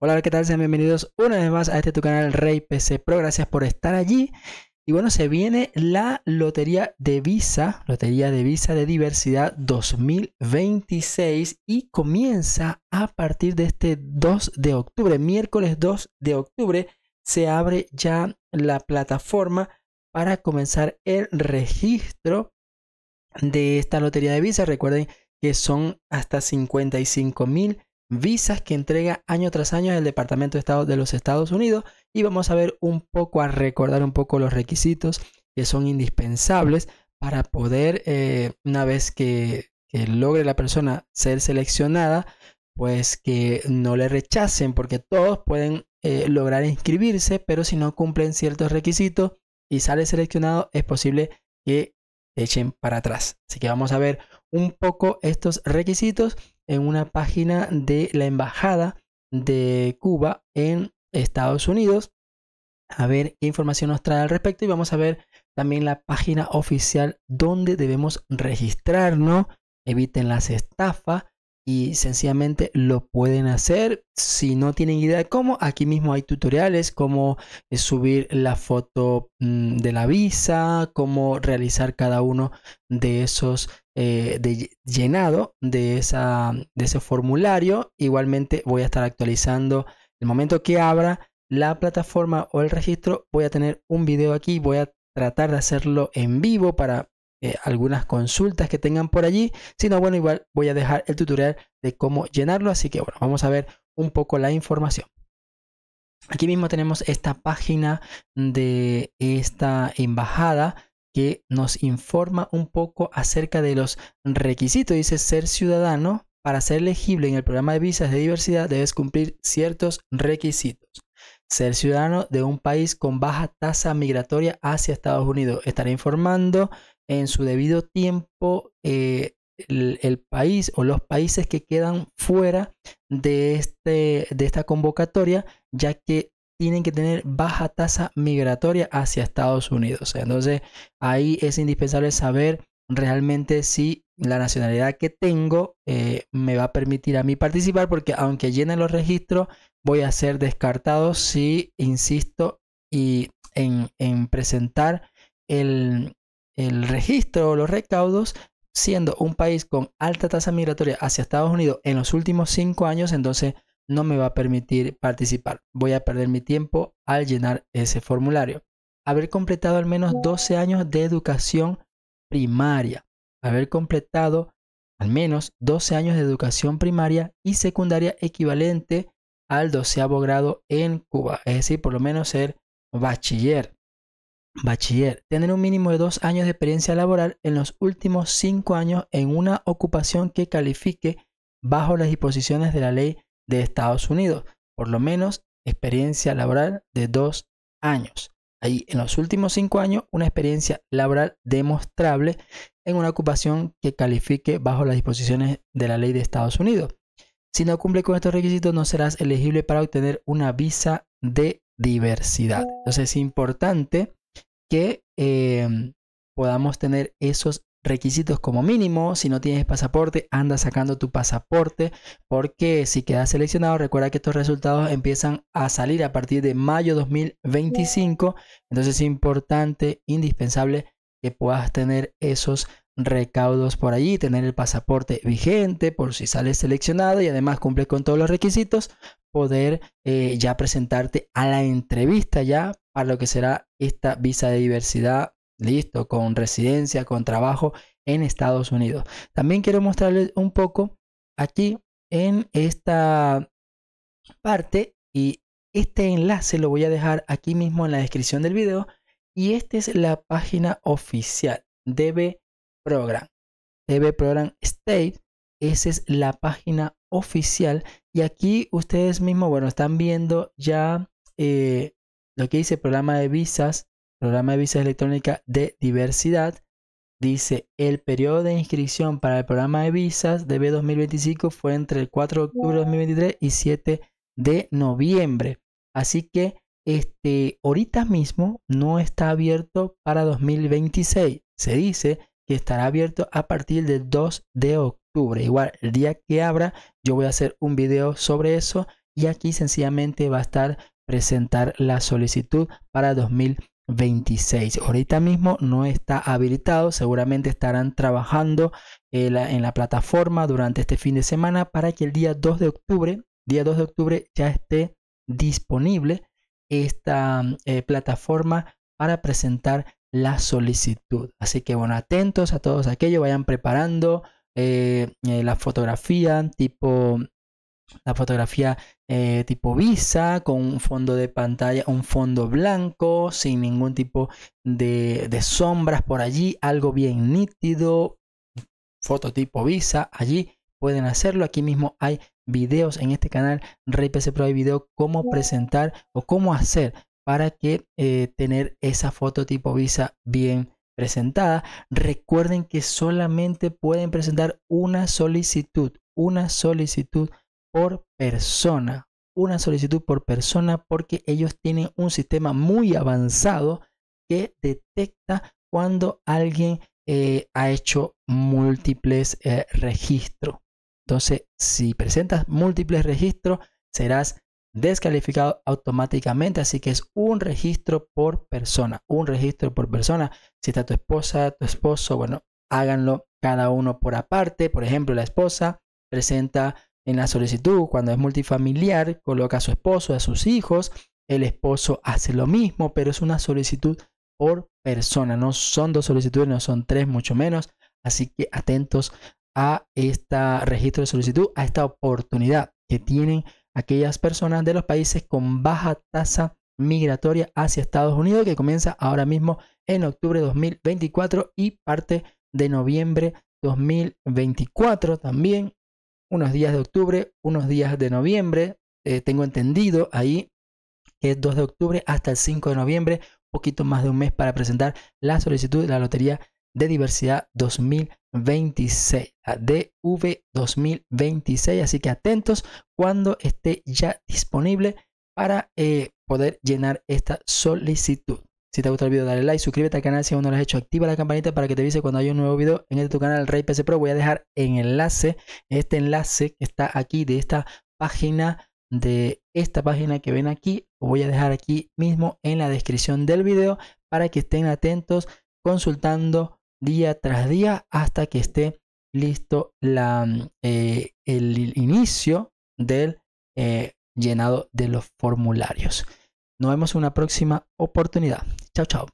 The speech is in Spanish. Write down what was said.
Hola, ¿qué tal? Sean bienvenidos una vez más a este tu canal Rey PC Pro. Gracias por estar allí. Y bueno, se viene la Lotería de Visa, Lotería de Visa de Diversidad 2026 y comienza a partir de este 2 de octubre, miércoles 2 de octubre, se abre ya la plataforma para comenzar el registro de esta Lotería de Visa. Recuerden que son hasta 55 mil visas que entrega año tras año el Departamento de Estado de los Estados Unidos y vamos a ver un poco, a recordar un poco los requisitos que son indispensables para poder, eh, una vez que, logre la persona ser seleccionada, pues que no le rechacen, porque todos pueden eh, lograr inscribirse, pero si no cumplen ciertos requisitos y sale seleccionado, es posible que echen para atrás. Así que vamos a ver un poco estos requisitos en una página de la Embajada de Cuba en Estados Unidos. A ver qué información nos trae al respecto y vamos a ver también la página oficial donde debemos registrarnos. Eviten las estafas y sencillamente lo pueden hacer. Si no tienen idea de cómo, aquí mismo hay tutoriales, cómo eh, subir la foto mm, de la visa, cómo realizar cada uno de esos eh, de llenado de, esa, de ese formulario. Igualmente voy a estar actualizando el momento que abra la plataforma o el registro. Voy a tener un video aquí, voy a tratar de hacerlo en vivo para eh, algunas consultas que tengan por allí. Si no, bueno, igual voy a dejar el tutorial de cómo llenarlo. Así que bueno, vamos a ver un poco la información. Aquí mismo tenemos esta página de esta embajada que nos informa un poco acerca de los requisitos. Dice ser ciudadano. Para ser elegible en el programa de visas de diversidad debes cumplir ciertos requisitos. Ser ciudadano de un país con baja tasa migratoria hacia Estados Unidos. Estará informando en su debido tiempo eh, el, el, país o los países que quedan fuera de, este, de esta convocatoria, ya que tienen que tener baja tasa migratoria hacia Estados Unidos. Entonces, ahí es indispensable saber realmente si la nacionalidad que tengo eh, me va a permitir a mí participar, porque aunque llenen los registros, voy a ser descartado si insisto y en, presentar el, el registro o los recaudos siendo un país con alta tasa migratoria hacia Estados Unidos en los últimos cinco años, entonces no me va a permitir participar. Voy a perder mi tiempo al llenar ese formulario. Haber completado al menos 12 años de educación primaria. Haber completado al menos 12 años de educación primaria y secundaria equivalente al doceavo grado en Cuba. Es decir, por lo menos ser bachiller. Bachiller. Tener un mínimo de dos años de experiencia laboral en los últimos cinco años en una ocupación que califique bajo las disposiciones de la ley de Estados Unidos, por lo menos experiencia laboral de dos años. Ahí en los últimos cinco años una experiencia laboral demostrable en una ocupación que califique bajo las disposiciones de la ley de Estados Unidos. Si no cumple con estos requisitos no serás elegible para obtener una visa de diversidad. Oh. Entonces es importante que eh, podamos tener esos requisitos como mínimo. Si no tienes pasaporte, anda sacando tu pasaporte porque si quedas seleccionado, recuerda que estos resultados empiezan a salir a partir de mayo 2025. Entonces es importante, indispensable que puedas tener esos recaudos por allí, tener el pasaporte vigente por si sales seleccionado y además cumples con todos los requisitos, poder eh, ya presentarte a la entrevista ya para lo que será esta visa de diversidad listo, con residencia, con trabajo en Estados Unidos. También quiero mostrarles un poco aquí en esta parte y este enlace lo voy a dejar aquí mismo en la descripción del video y esta es la página oficial DB Program. DB Program State, esa es la página oficial y aquí ustedes mismos, bueno, están viendo ya eh, lo que dice programa de visas programa de visas electrónica de diversidad, dice el periodo de inscripción para el programa de visas de B2025 fue entre el 4 de octubre de 2023 y 7 de noviembre. Así que este, ahorita mismo no está abierto para 2026. Se dice que estará abierto a partir del 2 de octubre. Igual, el día que abra, yo voy a hacer un video sobre eso y aquí sencillamente va a estar presentar la solicitud para 2026. 26. Ahorita mismo no está habilitado, seguramente estarán trabajando eh, en la, plataforma durante este fin de semana para que el día 2 de octubre, día 2 de octubre ya esté disponible esta eh, plataforma para presentar la solicitud. Así que bueno, atentos a todos aquellos, vayan preparando eh, la fotografía tipo la fotografía eh, tipo visa, con un fondo de pantalla, un fondo blanco, sin ningún tipo de, de sombras por allí, algo bien nítido, foto tipo visa, allí pueden hacerlo. Aquí mismo hay videos en este canal, Rey PC Pro hay video cómo presentar o cómo hacer para que eh, tener esa foto tipo visa bien presentada. Recuerden que solamente pueden presentar una solicitud, una solicitud persona. Una solicitud por persona porque ellos tienen un sistema muy avanzado que detecta cuando alguien eh, ha hecho múltiples eh, registros. Entonces, si presentas múltiples registros, serás descalificado automáticamente. Así que es un registro por persona. Un registro por persona. Si está tu esposa, tu esposo, bueno, háganlo cada uno por aparte. Por ejemplo, la esposa presenta en la solicitud, cuando es multifamiliar, coloca a su esposo, a sus hijos. El esposo hace lo mismo, pero es una solicitud por persona. No son dos solicitudes, no son tres, mucho menos. Así que atentos a este registro de solicitud, a esta oportunidad que tienen aquellas personas de los países con baja tasa migratoria hacia Estados Unidos que comienza ahora mismo en octubre de 2024 y parte de noviembre 2024 también unos días de octubre, unos días de noviembre. Eh, tengo entendido ahí que es 2 de octubre hasta el 5 de noviembre, poquito más de un mes para presentar la solicitud de la Lotería de Diversidad 2026, la DV 2026. Así que atentos cuando esté ya disponible para eh, poder llenar esta solicitud. Si te ha gustado el video, dale like, suscríbete al canal si aún no lo has hecho, activa la campanita para que te avise cuando haya un nuevo video en este tu canal, el Rey PC Pro. Voy a dejar en enlace, este enlace que está aquí de esta página, de esta página que ven aquí, lo voy a dejar aquí mismo en la descripción del video para que estén atentos consultando día tras día hasta que esté listo la, mm, eh, el inicio del eh, llenado de los formularios. Nos vemos en una próxima oportunidad. Chao, chao.